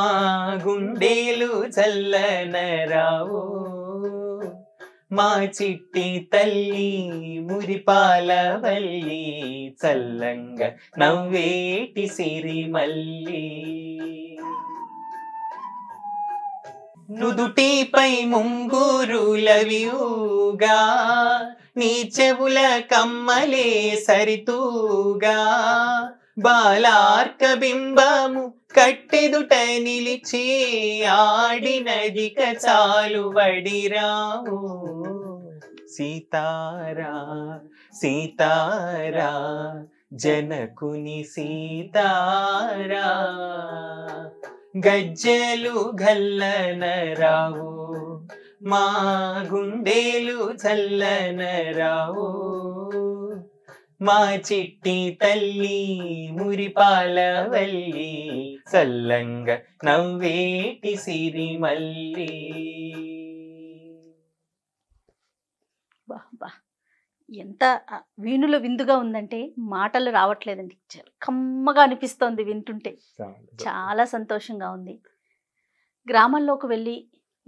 S3: గుండేలు చల్లనరావు మా చిట్టి తల్లి మురిపాలవల్లి చల్లంగా నవ్వేటి సిరి మల్లి నుదుటిపై ముంగురులవియూగా నీ చెవుల కమ్మలే సరితూగా బాలార్క బింబము కట్టెదుట నిలిచి ఆడినది చాలు వడిరావు సీతారా సీతారా జనకుని సీతారా గజ్జెలు గల్లన రావు మా గుండేలు చల్లన రావు మా చిట్టి తల్లి మురిపాల వల్లి చల్లంగ నవ్వేటి సిరిమల్లి
S1: బా బా ఎంత వీణుల విందుగా ఉందంటే మాటలు రావట్లేదండి కమ్మగా అనిపిస్తోంది వింటుంటే చాలా సంతోషంగా ఉంది గ్రామంలోకి వెళ్ళి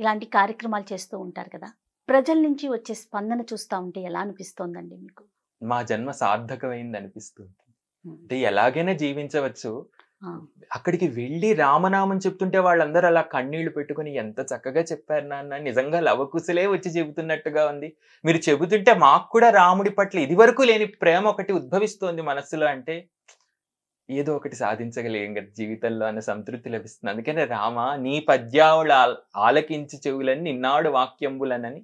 S1: ఇలాంటి కార్యక్రమాలు చేస్తూ ఉంటారు కదా ప్రజల నుంచి వచ్చే స్పందన చూస్తూ ఉంటే ఎలా అనిపిస్తోందండి మీకు
S2: మా జన్మ సార్థకమైంది అనిపిస్తుంది అంటే ఎలాగైనా జీవించవచ్చు అక్కడికి వెళ్ళి రామనామం చెప్తుంటే వాళ్ళందరూ అలా కన్నీళ్లు పెట్టుకుని ఎంత చక్కగా చెప్పారు నాన్న నిజంగా లవకుశలే వచ్చి చెబుతున్నట్టుగా ఉంది మీరు చెబుతుంటే మాకు కూడా రాముడి పట్ల ఇదివరకు లేని ప్రేమ ఒకటి ఉద్భవిస్తోంది మనస్సులో అంటే ఏదో ఒకటి సాధించగలిగాం కదా జీవితంలో అన్న సంతృప్తి లభిస్తుంది అందుకనే రామ నీ పద్యావుల ఆలకించి చెవులని నిన్నాడు వాక్యంబులనని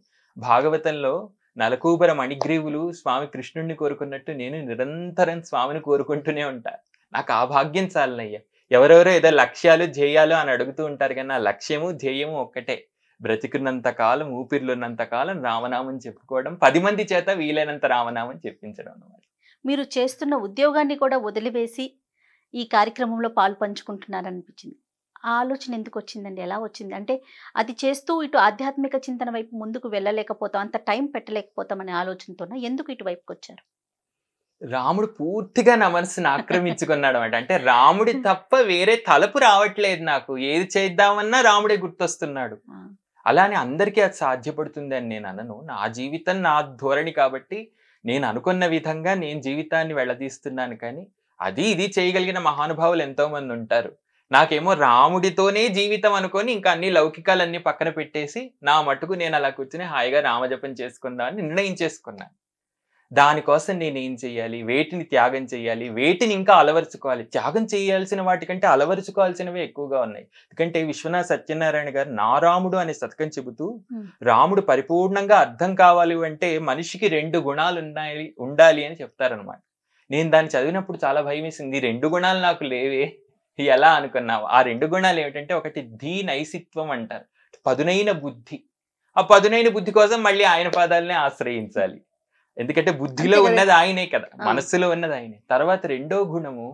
S2: భాగవతంలో నలకూబర మణిగ్రీవులు స్వామి కృష్ణుణ్ణి కోరుకున్నట్టు నేను నిరంతరం స్వామిని కోరుకుంటూనే ఉంటాను నాకు ఆ భాగ్యం చాలనయ్యా ఎవరెవరో ఏదో లక్ష్యాలు ధ్యేయాలు అని అడుగుతూ ఉంటారు కానీ నా లక్ష్యము ధ్యేయము ఒక్కటే బ్రతికున్నంత కాలం ఊపిరిలోన్నంత కాలం రామనామం చెప్పుకోవడం పది మంది చేత వీలైనంత రామనామం చెప్పించడం అన్నమాట
S1: మీరు చేస్తున్న ఉద్యోగాన్ని కూడా వదిలివేసి ఈ కార్యక్రమంలో పాలు పంచుకుంటున్నారనిపించింది ఆ ఆలోచన ఎందుకు వచ్చిందండి ఎలా వచ్చింది అంటే అది చేస్తూ ఇటు ఆధ్యాత్మిక చింతన వైపు ముందుకు వెళ్ళలేకపోతాం అంత టైం పెట్టలేకపోతాం అనే ఆలోచనతోన ఎందుకు ఇటువైపుకి వచ్చారు
S2: రాముడు పూర్తిగా నా మనసును ఆక్రమించుకున్నాడు అనమాట అంటే రాముడి తప్ప వేరే తలపు రావట్లేదు నాకు ఏది చేద్దామన్నా రాముడే గుర్తొస్తున్నాడు అలానే అందరికీ అది సాధ్యపడుతుంది అని నేను అనను నా జీవితం నా ధోరణి కాబట్టి నేను అనుకున్న విధంగా నేను జీవితాన్ని వెళ్ళదీస్తున్నాను కానీ అది ఇది చేయగలిగిన మహానుభావులు ఎంతోమంది ఉంటారు నాకేమో రాముడితోనే జీవితం అనుకొని ఇంకా అన్ని లౌకికాలన్నీ పక్కన పెట్టేసి నా మటుకు నేను అలా కూర్చుని హాయిగా రామజపం చేసుకుందామని నిర్ణయం చేసుకున్నాను దానికోసం నేను ఏం చేయాలి వేటిని త్యాగం చేయాలి వేటిని ఇంకా అలవరుచుకోవాలి త్యాగం చేయాల్సిన వాటికంటే అలవరుచుకోవాల్సినవే ఎక్కువగా ఉన్నాయి ఎందుకంటే విశ్వనాథ్ సత్యనారాయణ గారు నారాముడు అనే శతకం చెబుతూ రాముడు పరిపూర్ణంగా అర్థం కావాలి అంటే మనిషికి రెండు గుణాలు ఉన్నాయి ఉండాలి అని చెప్తారనమాట నేను దాన్ని చదివినప్పుడు చాలా భయం వేసింది రెండు గుణాలు నాకు లేవే ఎలా అనుకున్నావు ఆ రెండు గుణాలు ఏమిటంటే ఒకటి ధీ నైసిత్వం అంటారు పదునైన బుద్ధి ఆ పదునైన బుద్ధి కోసం మళ్ళీ ఆయన పాదాలనే ఆశ్రయించాలి ఎందుకంటే బుద్ధిలో ఉన్నది ఆయనే కదా మనస్సులో ఉన్నది ఆయనే తర్వాత రెండో గుణము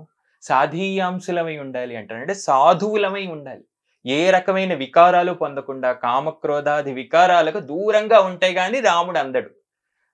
S2: సాధీయాంశులమై ఉండాలి అంటారు అంటే సాధువులమై ఉండాలి ఏ రకమైన వికారాలు పొందకుండా కామక్రోధాది వికారాలకు దూరంగా ఉంటాయి కానీ రాముడు అందడు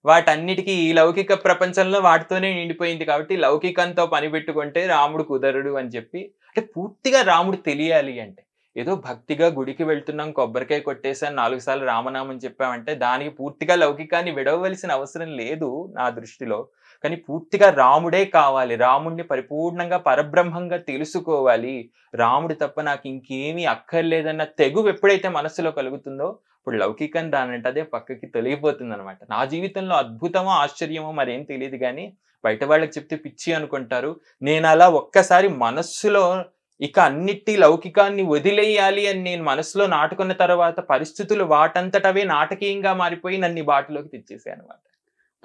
S2: వాటన్నిటికీ ఈ లౌకిక ప్రపంచంలో వాటితోనే నిండిపోయింది కాబట్టి లౌకికంతో పని పెట్టుకుంటే రాముడు కుదరుడు అని చెప్పి అంటే పూర్తిగా రాముడు తెలియాలి అంటే ఏదో భక్తిగా గుడికి వెళ్తున్నాం కొబ్బరికాయ కొట్టేసాను నాలుగు సార్లు రామనామం చెప్పామంటే దానికి పూర్తిగా లౌకికాన్ని విడవలసిన అవసరం లేదు నా దృష్టిలో కానీ పూర్తిగా రాముడే కావాలి రాముడిని పరిపూర్ణంగా పరబ్రహ్మంగా తెలుసుకోవాలి రాముడు తప్ప నాకు ఇంకేమీ అక్కర్లేదన్న తెగు ఎప్పుడైతే మనసులో కలుగుతుందో ఇప్పుడు లౌకికం దానంటే అదే పక్కకి తొలగిపోతుంది అనమాట నా జీవితంలో అద్భుతమో ఆశ్చర్యమో మరేం తెలియదు కానీ బయట వాళ్ళకి చెప్తే పిచ్చి అనుకుంటారు నేను అలా ఒక్కసారి మనస్సులో ఇక అన్నిటి లౌకికాన్ని వదిలేయాలి అని నేను మనసులో నాటుకున్న తర్వాత పరిస్థితులు వాటంతటవే నాటకీయంగా మారిపోయి నన్ను బాటలోకి తెచ్చేసాయి అనమాట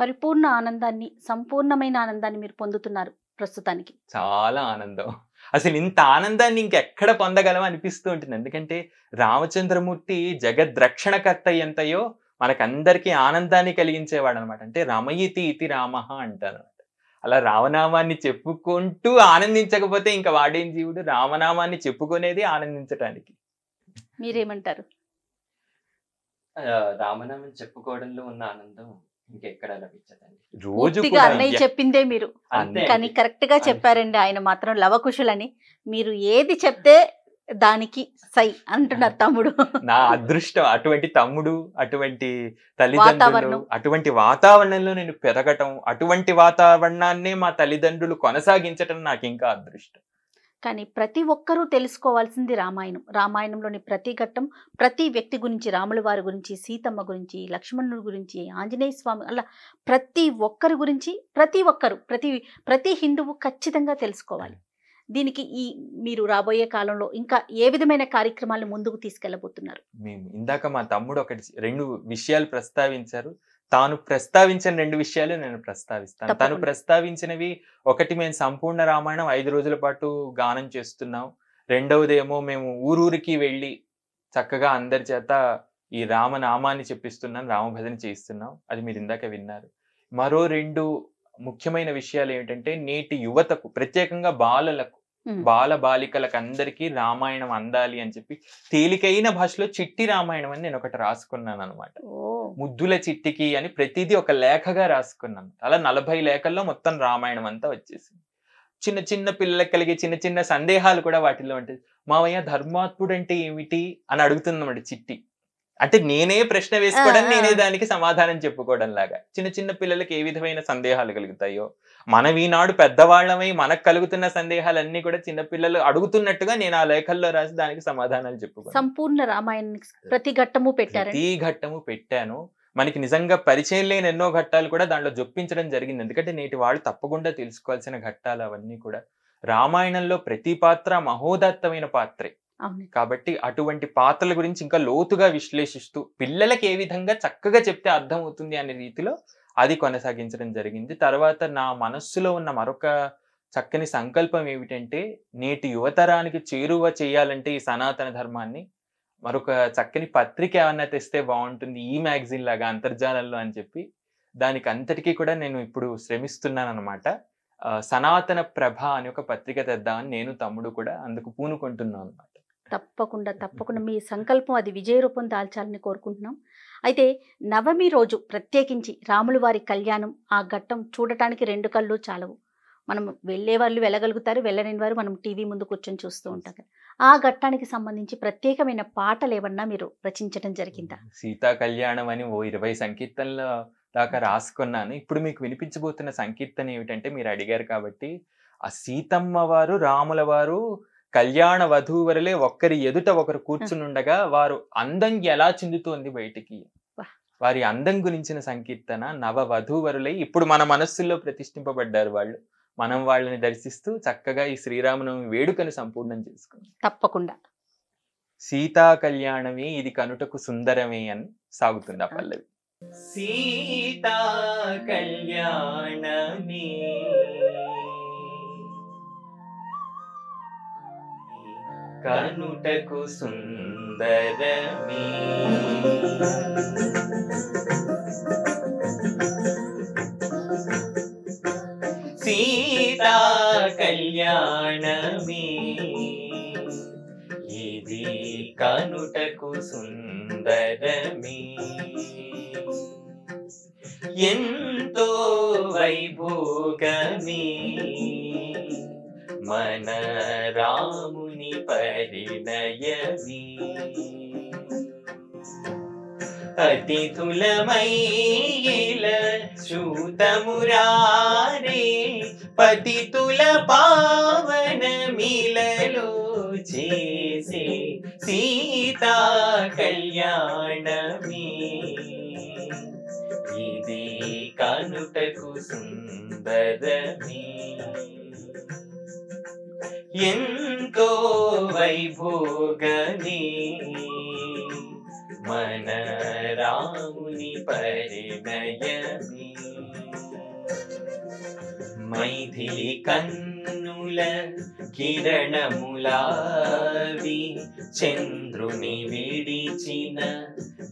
S1: పరిపూర్ణ ఆనందాన్ని సంపూర్ణమైన ఆనందాన్ని మీరు పొందుతున్నారు ప్రస్తుతానికి
S2: చాలా ఆనందం అసలు ఇంత ఆనందాన్ని ఇంకెక్కడ పొందగలం అనిపిస్తూ ఉంటుంది ఎందుకంటే రామచంద్రమూర్తి జగద్రక్షణకర్త ఎంతయో మనకందరికీ ఆనందాన్ని కలిగించేవాడు అనమాట అంటే రమయితి ఇతి రామ అంటారు అలా రామనామాన్ని చెప్పుకుంటూ ఆనందించకపోతే ఇంకా వాడేం జీవుడు రామనామాన్ని
S4: చెప్పుకునేది ఆనందించటానికి
S1: మీరేమంటారు
S4: రామనామం చెప్పుకోవడంలో ఉన్న ఆనందం ఇంకెక్కడ లభించదండి రోజు అన్నయ్య
S1: చెప్పిందే మీరు కానీ కరెక్ట్ గా చెప్పారండి ఆయన మాత్రం లవకుశులని మీరు ఏది చెప్తే దానికి సై అంటున్నారు తమ్ముడు
S2: నా అదృష్టం అటువంటి తమ్ముడు అటువంటి తల్లిదండ్రులు అటువంటి వాతావరణంలో నేను పెరగటం అటువంటి వాతావరణాన్నే మా తల్లిదండ్రులు కొనసాగించటం నాకు ఇంకా అదృష్టం
S1: కానీ ప్రతి ఒక్కరూ తెలుసుకోవాల్సింది రామాయణం రామాయణంలోని ప్రతి ఘట్టం ప్రతి వ్యక్తి గురించి రాముల వారి గురించి సీతమ్మ గురించి లక్ష్మణుడి గురించి ఆంజనేయ స్వామి అలా ప్రతి ఒక్కరి గురించి ప్రతి ఒక్కరు ప్రతి ప్రతి హిందువు ఖచ్చితంగా తెలుసుకోవాలి దీనికి ఈ మీరు రాబోయే కాలంలో ఇంకా ఏ విధమైన కార్యక్రమాలను ముందుకు తీసుకెళ్లబోతున్నారు
S2: మేము ఇందాక మా తమ్ముడు ఒకటి రెండు విషయాలు ప్రస్తావించారు తాను ప్రస్తావించిన రెండు విషయాలు నేను ప్రస్తావిస్తాను తను ప్రస్తావించినవి ఒకటి మేము సంపూర్ణ రామాయణం ఐదు రోజుల పాటు గానం చేస్తున్నాం రెండవది ఏమో మేము ఊరూరికి వెళ్ళి చక్కగా అందరి చేత ఈ రామనామాన్ని చెప్పిస్తున్నాం రామభజన చేయిస్తున్నాం అది మీరు ఇందాక విన్నారు మరో రెండు ముఖ్యమైన విషయాలు ఏమిటంటే నేటి యువతకు ప్రత్యేకంగా బాలలకు బాల బాలికలకు అందరికీ రామాయణం అందాలి అని చెప్పి తేలికైన భాషలో చిట్టి రామాయణం అని నేను ఒకటి రాసుకున్నాను అనమాట ముద్దుల చిట్టికి అని ప్రతిదీ ఒక లేఖగా రాసుకున్నాను అలా నలభై లేఖల్లో మొత్తం రామాయణం అంతా వచ్చేసింది చిన్న చిన్న పిల్లలకు కలిగే చిన్న చిన్న సందేహాలు కూడా వాటిల్లో ఉంటాయి మావయ్య ధర్మాత్ముడు అంటే ఏమిటి అని అడుగుతుందన్నమాట చిట్టి అంటే నేనే ప్రశ్న వేసుకోవడం నేనే దానికి సమాధానం చెప్పుకోవడం లాగా చిన్న చిన్న పిల్లలకి ఏ విధమైన సందేహాలు కలుగుతాయో మనం ఈనాడు పెద్దవాళ్ళమై మనకు కలుగుతున్న సందేహాలన్నీ కూడా చిన్నపిల్లలు అడుగుతున్నట్టుగా నేను ఆ లేఖల్లో రాసి దానికి సమాధానాలు చెప్పుకో
S1: సంపూర్ణ రామాయణానికి ప్రతి ఘట్టము పెట్టారు ప్రతి
S2: ఘట్టము పెట్టాను మనకి నిజంగా పరిచయం లేని ఎన్నో ఘట్టాలు కూడా దాంట్లో జొప్పించడం జరిగింది ఎందుకంటే నేటి వాళ్ళు తప్పకుండా తెలుసుకోవాల్సిన ఘట్టాలు అవన్నీ కూడా రామాయణంలో ప్రతి పాత్ర మహోదత్తమైన పాత్రే కాబట్టి అటువంటి పాత్రల గురించి ఇంకా లోతుగా విశ్లేషిస్తూ పిల్లలకి ఏ విధంగా చక్కగా చెప్తే అర్థమవుతుంది అనే రీతిలో అది కొనసాగించడం జరిగింది తర్వాత నా మనస్సులో ఉన్న మరొక చక్కని సంకల్పం ఏమిటంటే నేటి యువతరానికి చేరువ చేయాలంటే ఈ సనాతన ధర్మాన్ని మరొక చక్కని పత్రిక ఏమన్నా తెస్తే బాగుంటుంది ఈ మ్యాగజైన్ లాగా అంతర్జాలంలో అని చెప్పి దానికి అంతటికీ కూడా నేను ఇప్పుడు శ్రమిస్తున్నాను అనమాట సనాతన ప్రభ అని ఒక పత్రిక తెద్దామని నేను తమ్ముడు కూడా అందుకు పూనుకుంటున్నాను
S1: అనమాట తప్పకుండా తప్పకుండా మీ సంకల్పం అది విజయ రూపం దాల్చాలని కోరుకుంటున్నాం అయితే నవమి రోజు ప్రత్యేకించి రాములు వారి కళ్యాణం ఆ ఘట్టం చూడటానికి రెండు కళ్ళు చాలవు మనం వెళ్ళే వాళ్ళు వెళ్ళగలుగుతారు వెళ్ళలేని వారు మనం టీవీ ముందు కూర్చొని చూస్తూ ఉంటాం ఆ ఘట్టానికి సంబంధించి ప్రత్యేకమైన పాటలు ఏమన్నా మీరు రచించడం జరిగిందా
S2: సీతా కళ్యాణం అని ఓ ఇరవై సంకీర్తనల దాకా రాసుకున్నాను ఇప్పుడు మీకు వినిపించబోతున్న సంకీర్తన ఏమిటంటే మీరు అడిగారు కాబట్టి ఆ సీతమ్మ వారు రాముల వారు కళ్యాణ వధూవరులే ఒక్కరి ఎదుట ఒకరు కూర్చునుండగా వారు అందం ఎలా చెందుతోంది బయటికి వారి అందం గురించిన సంకీర్తన నవ వధూవరులై ఇప్పుడు మన మనస్సుల్లో ప్రతిష్ఠింపబడ్డారు వాళ్ళు మనం వాళ్ళని దర్శిస్తూ చక్కగా ఈ శ్రీరామనవమి వేడుకను సంపూర్ణం చేసుకుంది తప్పకుండా సీతా కళ్యాణమే ఇది కనుటకు సుందరమే అని సాగుతుంది ఆ పల్లవి
S3: సీతా కళ్యాణమే కనుటకు సుందరమీ సీతా కళ్యాణమే ఇది కనుటకు సుందరమే ఎంతో వైభోగమే మన రాముని పరిణయమి పతితులమైల శూతమురారే పతితుల పావన మిలలు చేసే సీతా కళ్యాణమే ఇది కానుటకు సుందరమే ఎంతో వైభోగని మన రాముని పరిణయమి మైథిలి కన్నుల కిరణములావి చంద్రుని విడిచిన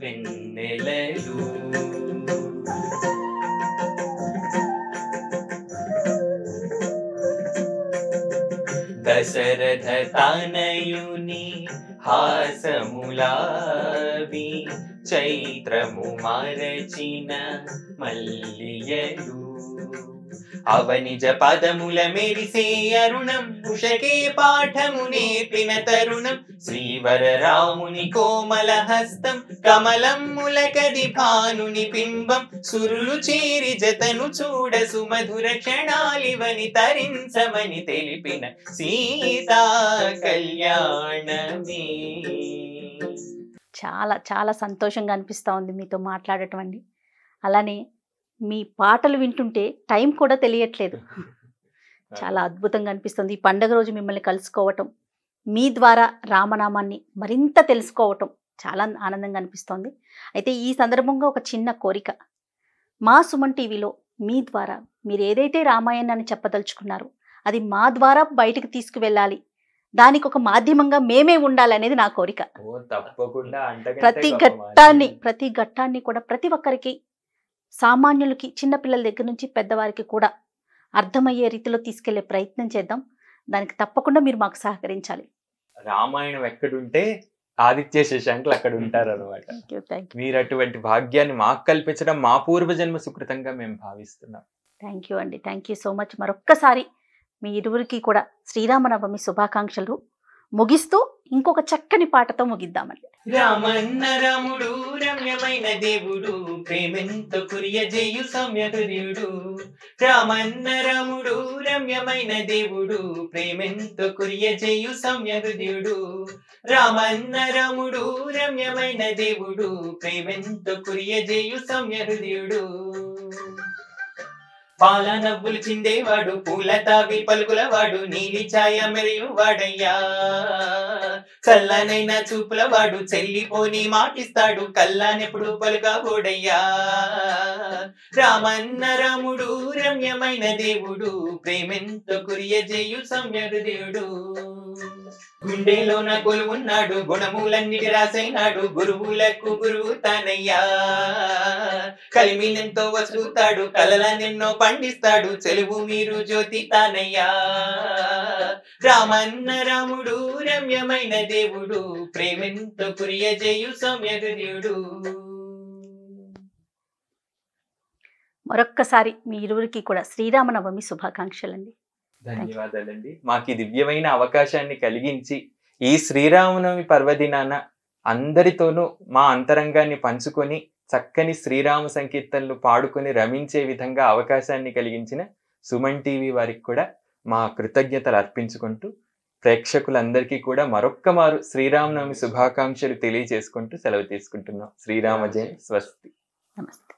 S3: వెన్నెలలు तानयुनि हासमुलाभि चैत्रमुमारचिन मल्यय అవనిజ పదముల మెరిసే అరుణం ఉషకే పాఠము నేర్పిన తరుణం శ్రీవరరాముని కోమల హస్తం కమలం ములకది భానుని పింబం సురులు చేరి జతను చూడ సుమధుర క్షణాలివని తరించమని తెలిపిన సీతా కళ్యాణమే
S1: చాలా చాలా సంతోషంగా అనిపిస్తూ ఉంది మీతో మాట్లాడటం అండి అలానే మీ పాటలు వింటుంటే టైం కూడా తెలియట్లేదు చాలా అద్భుతంగా అనిపిస్తుంది ఈ పండగ రోజు మిమ్మల్ని కలుసుకోవటం మీ ద్వారా రామనామాన్ని మరింత తెలుసుకోవటం చాలా ఆనందంగా అనిపిస్తోంది అయితే ఈ సందర్భంగా ఒక చిన్న కోరిక మా సుమన్ టీవీలో మీ ద్వారా మీరు ఏదైతే రామాయణాన్ని చెప్పదలుచుకున్నారో అది మా ద్వారా బయటకు తీసుకువెళ్ళాలి దానికి ఒక మాధ్యమంగా మేమే ఉండాలనేది నా కోరిక
S2: ప్రతి ఘట్టాన్ని
S1: ప్రతి ఘట్టాన్ని కూడా ప్రతి ఒక్కరికి సామాన్యులకి చిన్నపిల్లల దగ్గర నుంచి పెద్దవారికి కూడా అర్థమయ్యే రీతిలో తీసుకెళ్లే ప్రయత్నం చేద్దాం దానికి తప్పకుండా మీరు మాకు సహకరించాలి
S2: రామాయణం ఎక్కడుంటే ఆదిత్య శశాంకులు అక్కడ ఉంటారు
S1: అనమాట
S2: మీరు అటువంటి భాగ్యాన్ని మాకు కల్పించడం మా పూర్వ జన్మ సుకృతంగా మేము భావిస్తున్నాం
S1: థ్యాంక్ యూ అండి థ్యాంక్ యూ సో మచ్ మరొక్కసారి మీ ఇరువురికి కూడా శ్రీరామనవమి శుభాకాంక్షలు ముగిస్తూ ఇంకొక చక్కని పాటతో ముగిద్దామండి
S3: రామన్న రాముడు రమ్యమైన దేవుడు కురియ కురియజేయు సౌమ్యధుర్యుడు రామన్న రాముడు రమ్యమైన దేవుడు ప్రేమెంతో కురియజేయు సౌమ్యధుర్యుడు రామన్న రాముడు రమ్యమైన దేవుడు ప్రేమెంత కురియ కురియజేయు సౌమ్యహృదయుడు పాల నవ్వులు చిందేవాడు పూల తావి పలుకులవాడు నీలి ఛాయ మరియు వాడయ్యా చల్లనైన చూపుల వాడు చెల్లిపోని మాటిస్తాడు కల్లానెప్పుడు పలుగా ఓడయ్యా రామన్న రాముడు రమ్యమైన దేవుడు ప్రేమెంతో కురియజేయు సమ్యడు దేవుడు గుండెలో నా ఉన్నాడు గుణములన్నిటి రాసైనాడు గురువులకు గురువు తానయ్యా కలిమినెంతో వసులుతాడు కలల నిన్నో పండిస్తాడు చెలువు మీరు జ్యోతి తానయ్యా రామన్న రాముడు రమ్యమైన దేవుడు ప్రేమెంతో ప్రియజయు సౌమ్యగర్యుడు
S1: మరొక్కసారి మీ ఇరువురికి కూడా శ్రీరామనవమి శుభాకాంక్షలండి ధన్యవాదాలండి
S2: మాకు దివ్యమైన అవకాశాన్ని కలిగించి ఈ శ్రీరామనవమి పర్వదినాన అందరితోనూ మా అంతరంగాన్ని పంచుకొని చక్కని శ్రీరామ సంకీర్తనలు పాడుకొని రమించే విధంగా అవకాశాన్ని కలిగించిన సుమన్ టీవీ వారికి కూడా మా కృతజ్ఞతలు అర్పించుకుంటూ ప్రేక్షకులందరికీ కూడా మరొక్క మారు శ్రీరామనవమి శుభాకాంక్షలు తెలియజేసుకుంటూ సెలవు తీసుకుంటున్నాం శ్రీరామ జయ స్వస్తి నమస్తే